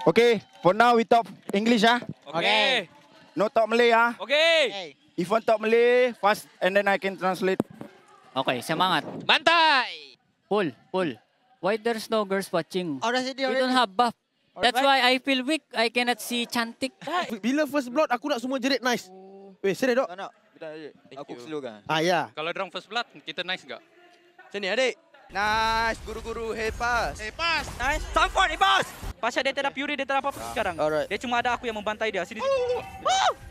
Okay, for now we talk English ah. Okay. No talk Malay ah. Okay. If you talk Malay, fast and then I can translate. Okay, semangat. Bantai! Pull, pull. Why there's no girls watching? Oh, Already, already. We don't have buff. That's why I feel weak. I cannot see cantik. Bila first blood, aku nak semua jerit nice. Oh. Weh, sini dok. Tak nak. Aku slow kan? Ah, ya. Yeah. Kalau dorang first blood, kita nice enggak? Sini, adik. Nice, guru-guru, hey pass. Hey pass. Nice. Sampai, hey pass. Pasha dia tak ada Fury, dia tak ada apa-apa ah. sekarang. Dia cuma ada aku yang membantai dia. Sini. Oh.